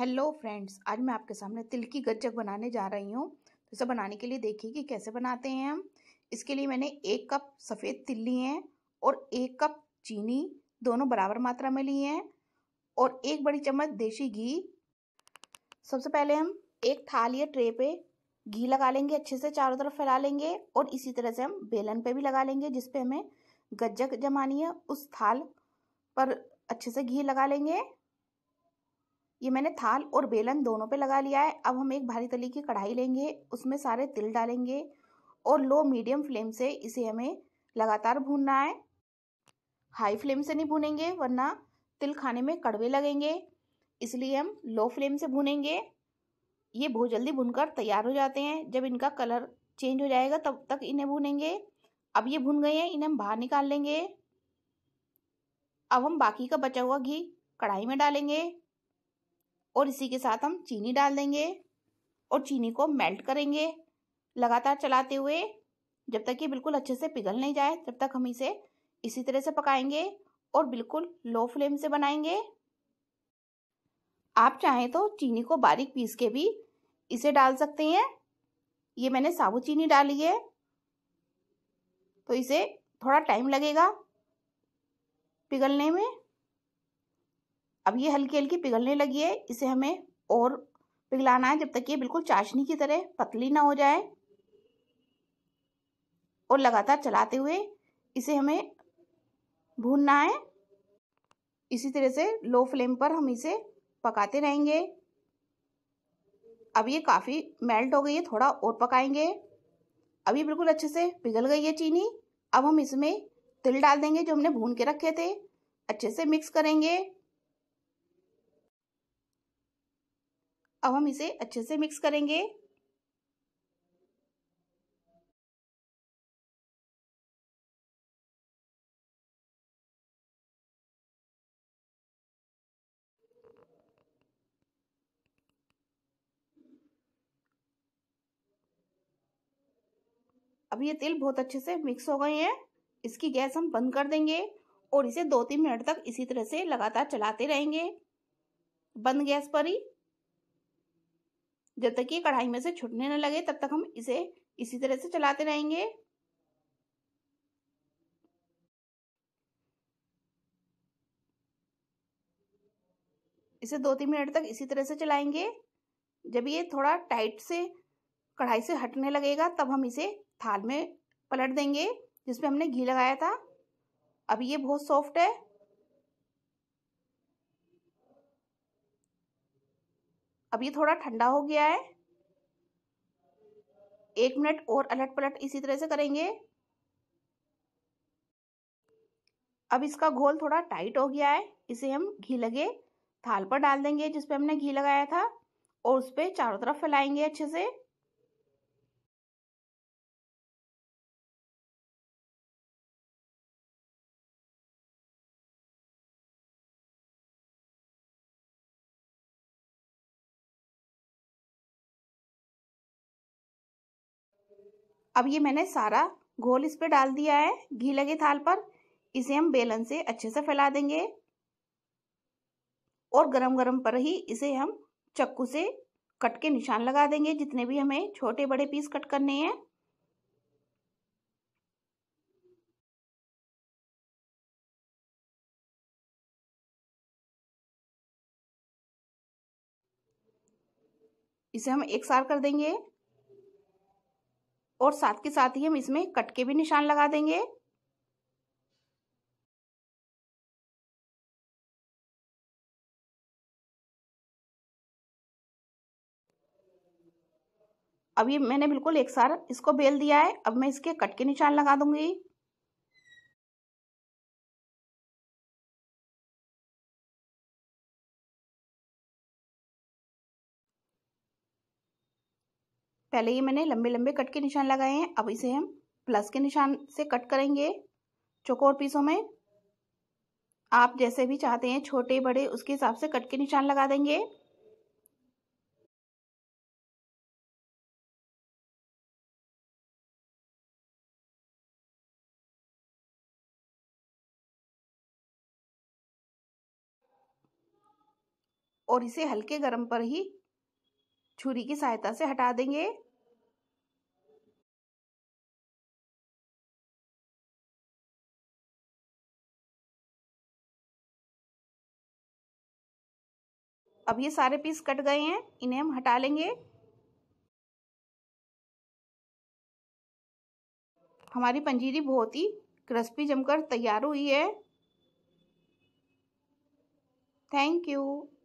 hello friends आज मैं आपके सामने तिल की गज्जक बनाने जा रही हूँ तो इसे बनाने के लिए देखिए कि कैसे बनाते हैं हम इसके लिए मैंने एक कप सफ़ेद तिल लिए हैं और एक कप चीनी दोनों बराबर मात्रा में लिए हैं और एक बड़ी चम्मच देसी घी सबसे पहले हम एक थाल या ट्रे पे घी लगा लेंगे अच्छे से चारों तरफ फैला लेंगे और इसी तरह से हम बेलन पर भी लगा लेंगे जिसपे हमें गज्जक जमानी है उस थाल पर अच्छे से घी लगा लेंगे ये मैंने थाल और बेलन दोनों पे लगा लिया है अब हम एक भारी तली की कढ़ाई लेंगे उसमें सारे तिल डालेंगे और लो मीडियम फ्लेम से इसे हमें लगातार भूनना है हाई फ्लेम से नहीं भूनेंगे वरना तिल खाने में कड़वे लगेंगे इसलिए हम लो फ्लेम से भूनेंगे ये बहुत जल्दी भुनकर तैयार हो जाते हैं जब इनका कलर चेंज हो जाएगा तब तक इन्हें भूनेंगे अब ये भून गए हैं इन्हें हम बाहर निकाल लेंगे अब हम बाकी का बचा हुआ घी कढ़ाई में डालेंगे और इसी के साथ हम चीनी डाल देंगे और चीनी को मेल्ट करेंगे लगातार चलाते हुए जब तक ये बिल्कुल अच्छे से पिघल नहीं जाए तब तक हम इसे इसी तरह से पकाएंगे और बिल्कुल लो फ्लेम से बनाएंगे आप चाहें तो चीनी को बारीक पीस के भी इसे डाल सकते हैं ये मैंने साबुत चीनी डाली है तो इसे थोड़ा टाइम लगेगा पिघलने में अब ये हल्की हल्की पिघलने लगी है इसे हमें और पिघलाना है जब तक ये बिल्कुल चाशनी की तरह पतली ना हो जाए और लगातार चलाते हुए इसे हमें भूनना है इसी तरह से लो फ्लेम पर हम इसे पकाते रहेंगे अब ये काफ़ी मेल्ट हो गई है थोड़ा और पकाएंगे अब ये बिल्कुल अच्छे से पिघल गई है चीनी अब हम इसमें तिल डाल देंगे जो हमने भून के रखे थे अच्छे से मिक्स करेंगे अब हम इसे अच्छे से मिक्स करेंगे अब ये तिल बहुत अच्छे से मिक्स हो गए हैं इसकी गैस हम बंद कर देंगे और इसे दो तीन मिनट तक इसी तरह से लगातार चलाते रहेंगे बंद गैस पर ही जब तक ये कढ़ाई में से छुटने न लगे तब तक हम इसे इसी तरह से चलाते रहेंगे इसे दो तीन मिनट तक इसी तरह से चलाएंगे जब ये थोड़ा टाइट से कढ़ाई से हटने लगेगा तब हम इसे थाल में पलट देंगे जिसमें हमने घी लगाया था अब ये बहुत सॉफ्ट है अब ये थोड़ा ठंडा हो गया है एक मिनट और अलट पलट इसी तरह से करेंगे अब इसका घोल थोड़ा टाइट हो गया है इसे हम घी लगे थाल पर डाल देंगे जिसपे हमने घी लगाया था और उस पर चारों तरफ फैलाएंगे अच्छे से अब ये मैंने सारा घोल इस पर डाल दिया है घी लगे थाल पर इसे हम बेलन से अच्छे से फैला देंगे और गरम गरम पर ही इसे हम चक्कू से कट के निशान लगा देंगे जितने भी हमें छोटे बड़े पीस कट करने हैं इसे हम एक सार कर देंगे और साथ के साथ ही हम इसमें कट के भी निशान लगा देंगे अब ये मैंने बिल्कुल एक सार इसको बेल दिया है अब मैं इसके कट के निशान लगा दूंगी पहले ये मैंने लंबे लंबे कट के निशान लगाए हैं अब इसे हम प्लस के निशान से कट करेंगे चौकोर पीसों में आप जैसे भी चाहते हैं छोटे बड़े उसके हिसाब से कट के निशान लगा देंगे और इसे हल्के गरम पर ही छुरी की सहायता से हटा देंगे अब ये सारे पीस कट गए हैं इन्हें हम हटा लेंगे हमारी पंजीरी बहुत ही क्रिस्पी जमकर तैयार हुई है थैंक यू